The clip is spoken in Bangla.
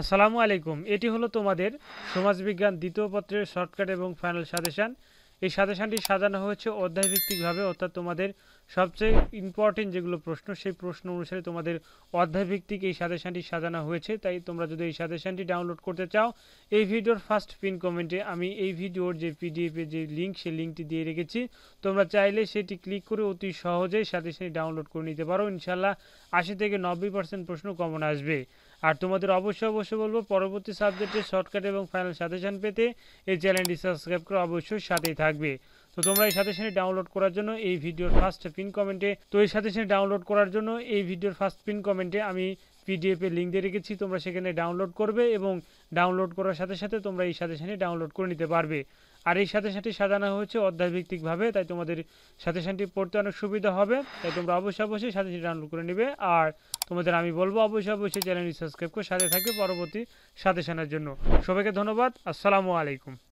আসসালামু আলাইকুম এটি হলো তোমাদের সমাজবিজ্ঞান দ্বিতীয় পত্রের শর্টকাট এবং ফাইনাল সাজেশান এই সাজেশানটি সাজানো হয়েছে অধ্যায়ভিত্তিকভাবে অর্থাৎ তোমাদের সবচেয়ে ইম্পর্টেন্ট যেগুলো প্রশ্ন সেই প্রশ্ন অনুসারে তোমাদের অধ্যায়ভিত্তিক এই সাজেশানটি সাজানো হয়েছে তাই তোমরা যদি এই সাজেশানটি ডাউনলোড করতে চাও এই ভিডিওর ফার্স্ট পিন কমেন্টে আমি এই ভিডিওর যে পিডিএফের যে লিঙ্ক সেই লিঙ্কটি দিয়ে রেখেছি তোমরা চাইলে সেটি ক্লিক করে অতি সহজেই সাজেশানটি ডাউনলোড করে নিতে পারো ইনশাল্লাহ আশি থেকে নব্বই পার্সেন্ট প্রশ্ন কমন আসবে আর তোমাদের অবশ্যই অবশ্যই বলবো পরবর্তী সাবজেক্টের শর্টকাট এবং ফাইনাল সাজেশান পেতে এই চ্যানেলটি সাবস্ক্রাইব করে অবশ্যই সাথেই থাকবে লাগবে তো তোমরা এই সাথে সাথে ডাউনলোড করার জন্য এই ভিডিওর ফার্স্ট পিন কমেন্টে তো এই সাথে সাথে ডাউনলোড করার জন্য এই ভিডিওর ফার্স্ট পিন কমেন্টে আমি পিডিএফ এর লিঙ্ক দিয়ে রেখেছি তোমরা সেখানে ডাউনলোড করবে এবং ডাউনলোড করার সাথে সাথে তোমরা এই সাথে সাথে ডাউনলোড করে নিতে পারবে আর এই সাথে সাথে সাজানো হয়েছে অধ্যায়ভিত্তিকভাবে তাই তোমাদের সাথে সাথে পড়তে অনেক সুবিধা হবে তাই তোমরা অবশ্যই অবশ্যই সাথে সাথে ডাউনলোড করে নেবে আর তোমাদের আমি বলবো অবশ্যই অবশ্যই চ্যানেলটি সাবস্ক্রাইব করে সাথে থাকবে পরবর্তী সাথে শোনার জন্য সবাইকে ধন্যবাদ আসসালামু আলাইকুম